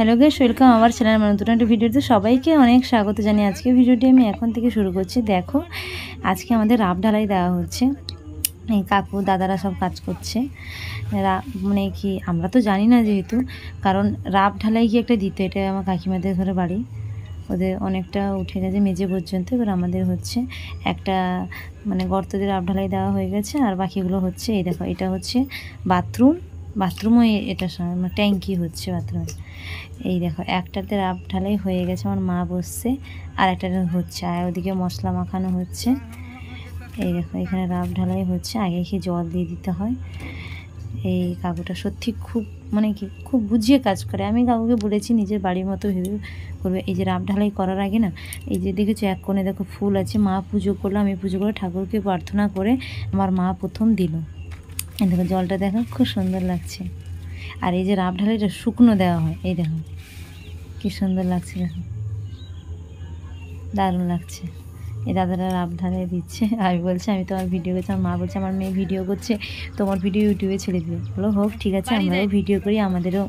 hello guys welcome আমার channel মানে দুটো একটা ভিডিওতে সবাইকে অনেক স্বাগত জানি আজকে ভিডিওটি আমি এখন থেকে শুরু করছি দেখো আজকে আমাদের রাব ঢালাই দেওয়া হচ্ছে এই কাকু দাদারা সব কাজ করছে মানে কি আমরা তো জানি না যেহেতু কারণ রাব ঢালাই কি একটা দিতে এটা আমার কাকিমাদের ঘরে বাড়ি ওদের অনেকটা উঠে গেছে মেজে পর্যন্ত এবার আমাদের হচ্ছে একটা মানে গর্তদের রাব ঢালাই দেওয়া হয়ে গেছে আর বাকিগুলো হচ্ছে এই দেখো এটা হচ্ছে বাথরুম বাথরুমও এটা মানে ট্যাঙ্কি হচ্ছে বাথরুমে এই দেখো একটাতে রাব ঢালাই হয়ে গেছে আমার মা বসছে আর একটাতে হচ্ছে আর ওদিকে মশলা মাখানো হচ্ছে এই দেখো এখানে রাব ঢালাই হচ্ছে আগে কি জল দিয়ে দিতে হয় এই কাকুটা সত্যি খুব মানে কি খুব বুঝিয়ে কাজ করে আমি কাকুকে বলেছি নিজের বাড়ির মতো ভেবে করবে এই যে রাব ঢালাই করার আগে না এই যে দেখেছো এক কোণে দেখো ফুল আছে মা পুজো করলো আমি পুজো করে ঠাকুরকে প্রার্থনা করে আমার মা প্রথম দিল দেখো জলটা দেখো খুব সুন্দর লাগছে আর এই যে রাব ঢালাইটা শুকনো দেওয়া হয় এই দেখো কী সুন্দর লাগছে দেখো দারুণ লাগছে এই দাদারা রাব ঢালাই দিচ্ছে আমি বলছি আমি তোমার ভিডিও করছি আমার মা বলছে আমার মেয়ে ভিডিও করছে তোমার ভিডিও ইউটিউবে ছেড়ে দিবে বলো হোক ঠিক আছে আমরাও ভিডিও করি আমাদেরও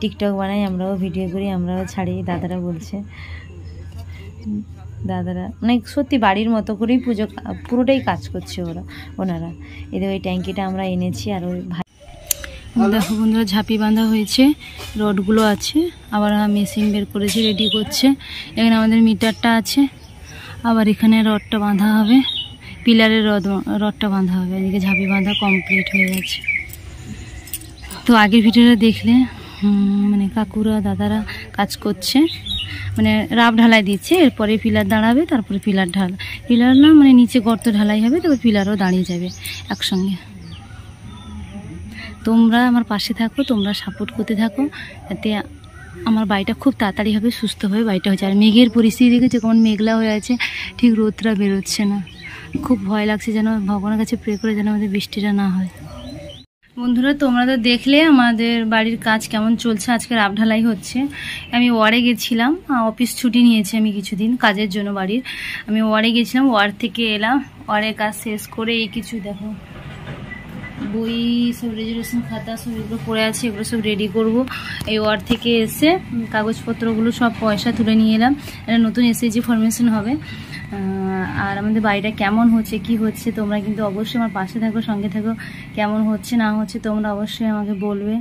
টিকটক বানাই আমরাও ভিডিও করি আমরাও ছাড়ি দাদারা বলছে দাদারা মানে সত্যি বাড়ির মতো করেই পুজো পুরোটাই কাজ করছে ওরা ওনারা এদের ওই ট্যাঙ্কিটা আমরা এনেছি আর ওই ভাই দেখো বন্ধুরা ঝাঁপি বাঁধা হয়েছে রডগুলো আছে আবার মেশিন বের করেছে রেডি করছে এখানে আমাদের মিটারটা আছে আবার এখানে রডটা বাঁধা হবে পিলারের রড রডটা বাঁধা হবে এদিকে ঝাঁপি বাঁধা কমপ্লিট হয়ে গেছে তো আগের ভিডিওটা দেখলে মানে কাকুরা দাদারা কাজ করছে মানে রাব ঢালাই দিচ্ছে এরপরে পিলার দাঁড়াবে তারপরে পিলার ঢাল পিলার না মানে নিচে গর্ত ঢালাই হবে তারপর পিলারও দাঁড়িয়ে যাবে একসঙ্গে তোমরা আমার পাশে থাকো তোমরা সাপোর্ট করতে থাকো এতে আমার বাড়িটা খুব তাড়াতাড়ি হবে সুস্থ হয়ে বাড়িটা হয়েছে আর মেঘের পরিস্থিতি দেখেছে কেমন মেঘলা হয়ে আছে ঠিক রোদরা বেরোচ্ছে না খুব ভয় লাগছে যেন ভগবানের কাছে প্রে করে যেন আমাদের বৃষ্টিটা না হয় বন্ধুরা তোমরা তো দেখলে আমাদের বাড়ির কাজ কেমন চলছে আজকে রাবঢালাই হচ্ছে আমি ওয়ারে গেছিলাম অফিস ছুটি নিয়েছি আমি কিছুদিন কাজের জন্য বাড়ির আমি ওয়ারে গেছিলাম ওয়ার থেকে এলাম ওয়ারে কাজ শেষ করে এই কিছু দেখো বই সব রেজুলেশন খাতা সব এগুলো পড়ে আছে এগুলো সব রেডি করব এই ওয়ার থেকে এসে কাগজপত্রগুলো সব পয়সা তুলে নিয়ে এলাম এটা নতুন এসএজি ফরমেশন হবে আর আমাদের বাড়িটা কেমন হচ্ছে কি হচ্ছে তোমরা কিন্তু অবশ্যই আমার পাশে থাকো সঙ্গে থাকো কেমন হচ্ছে না হচ্ছে তোমরা অবশ্যই আমাকে বলবে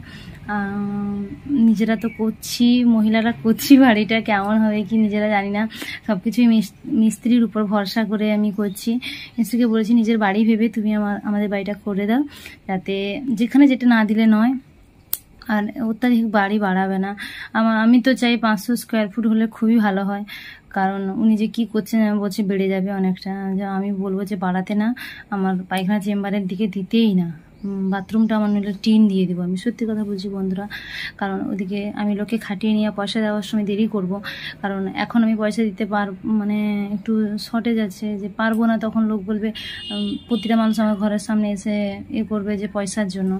নিজেরা তো করছি মহিলারা করছি বাড়িটা কেমন হবে কি নিজেরা জানি না সব কিছুই মিস্ত্রির উপর ভরসা করে আমি করছি মিস্ত্রিকে বলেছি নিজের বাড়ি ভেবে তুমি আমার আমাদের বাড়িটা করে দাও যাতে যেখানে যেটা না দিলে নয় আর অত্যাধিক বাড়ি বাড়াবে না আমার আমি তো চাই পাঁচশো স্কোয়ার ফুট হলে খুবই ভালো হয় কারণ উনি যে কি করছেন আমি বলছি বেড়ে যাবে অনেকটা আমি বলবো যে বাড়াতে না আমার পায়খানা চেম্বারের দিকে দিতেই না বাথরুমটা আমার নইলে টিন দিয়ে দেবো আমি সত্যি কথা বলছি বন্ধুরা কারণ ওদিকে আমি লোকে খাটিয়ে নিয়ে পয়সা দেওয়ার সময় দেরি করব কারণ এখন আমি পয়সা দিতে পার মানে একটু শর্টেজ আছে যে পারবো না তখন লোক বলবে প্রতিটা মানুষ আমার ঘরের সামনে এসে এ করবে যে পয়সার জন্য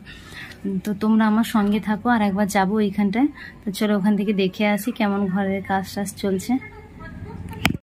তো তোমরা আমার সঙ্গে থাকো আর একবার যাবো ওইখানটায় তো চলো ওখান থেকে দেখে আসি কেমন ঘরের কাজ টাজ চলছে